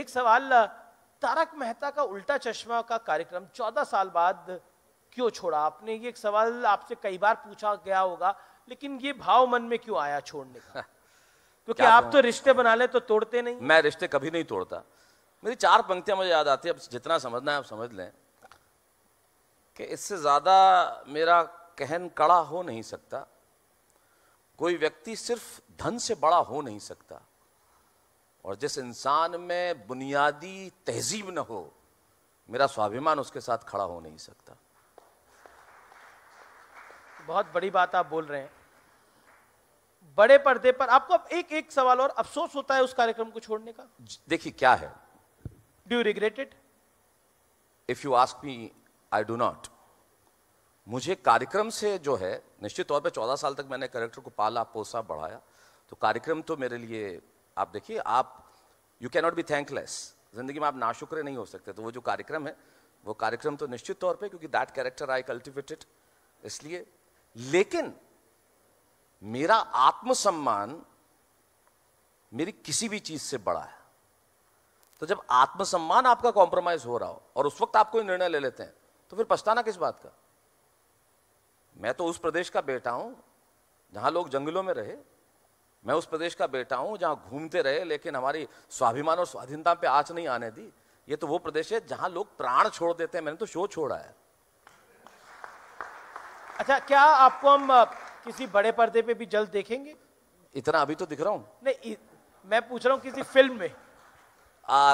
एक सवाल तारक मेहता का उल्टा चश्मा का कार्यक्रम चौदह साल बाद क्यों छोड़ा आपने ये एक सवाल आपसे कई बार पूछा गया होगा लेकिन ये भाव मन में क्यों आया छोड़ने का क्योंकि आप तो रिश्ते बना ले तो तोड़ते नहीं मैं रिश्ते कभी नहीं तोड़ता मेरी चार पंक्तियां मुझे याद आती है अब जितना समझना है आप समझ लें कि इससे ज़्यादा मेरा कहन कड़ा हो नहीं सकता कोई व्यक्ति सिर्फ धन से बड़ा हो नहीं सकता और जिस इंसान में बुनियादी तहजीब न हो मेरा स्वाभिमान उसके साथ खड़ा हो नहीं सकता बहुत बड़ी बात आप बोल रहे हैं बड़े पर्दे पर आपको अब एक एक सवाल और अफसोस होता है उस कार्यक्रम को छोड़ने का देखिए क्या है do you regret it if you ask me I do not मुझे कार्यक्रम से जो है निश्चित तौर पे 14 साल तक मैंने करेक्टर को पाला पोसा बढ़ाया तो कार्यक्रम तो मेरे लिए आप देखिए आप यू कैनॉट बी थैंकलेस जिंदगी में आप नाशुक्र नहीं हो सकते तो वो जो कार्यक्रम है वो कार्यक्रम तो निश्चित तौर पे क्योंकि दैट कैरेक्टर आई कल्टिवेटेड इसलिए लेकिन मेरा आत्मसम्मान मेरी किसी भी चीज से बड़ा है तो जब आत्मसम्मान आपका कॉम्प्रोमाइज हो रहा हो और उस वक्त आप कोई निर्णय ले लेते हैं तो फिर पछताना किस बात का मैं तो उस प्रदेश का बेटा हूं जहां लोग जंगलों में रहे मैं उस प्रदेश का बेटा हूँ जहाँ घूमते रहे लेकिन हमारी स्वाभिमान और स्वाधीनता पे आँच नहीं आने दी ये तो वो प्रदेश है जहां लोग प्राण छोड़ देते हैं मैंने तो शो छोड़ा है अच्छा क्या आपको हम किसी बड़े पर्दे पे भी जल्द देखेंगे इतना अभी तो दिख रहा हूँ नहीं मैं पूछ रहा हूँ किसी फिल्म में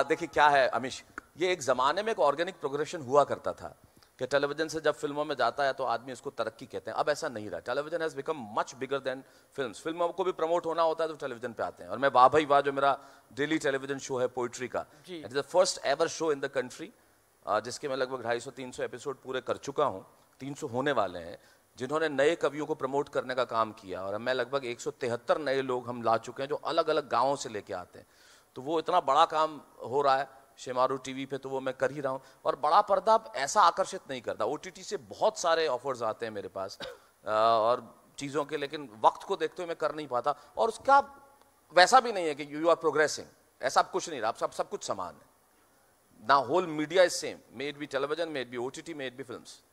देखिए क्या है अमिश ये एक जमाने में एक ऑर्गेनिक प्रोग्रेशन हुआ करता था कि टेलीविजन से जब फिल्मों में जाता है तो आदमी इसको तरक्की कहते हैं अब ऐसा नहीं रहा television has become much bigger than film फिल्मों को भी प्रमोट होना होता है तो टेलीविजन पे आते हैं और मैं वाह भाई वाह जो मेरा डेली टेलीविजन शो है पोइट्री का it is the first ever show in the country जिसके मैं लगभग ढाई सौ तीन सौ एपिसोड पूरे कर चुका हूँ तीन सौ होने वाले हैं जिन्होंने नए कवियों को प्रमोट करने का काम किया और मैं लगभग एक सौ तिहत्तर नए लोग हम ला चुके हैं जो अलग अलग गाँवों से लेके आते हैं तो वो इतना बड़ा काम हो रहा है शेमारू टीवी पे तो वो मैं कर ही रहा हूँ और बड़ा पर्दा ऐसा आकर्षित नहीं करता ओ से बहुत सारे ऑफर्स आते हैं मेरे पास और चीज़ों के लेकिन वक्त को देखते हुए मैं कर नहीं पाता और उसका वैसा भी नहीं है कि यू आर प्रोग्रेसिंग ऐसा आप कुछ नहीं रहा आप सब सब कुछ समान है ना whole media is same maybe television maybe O T T maybe films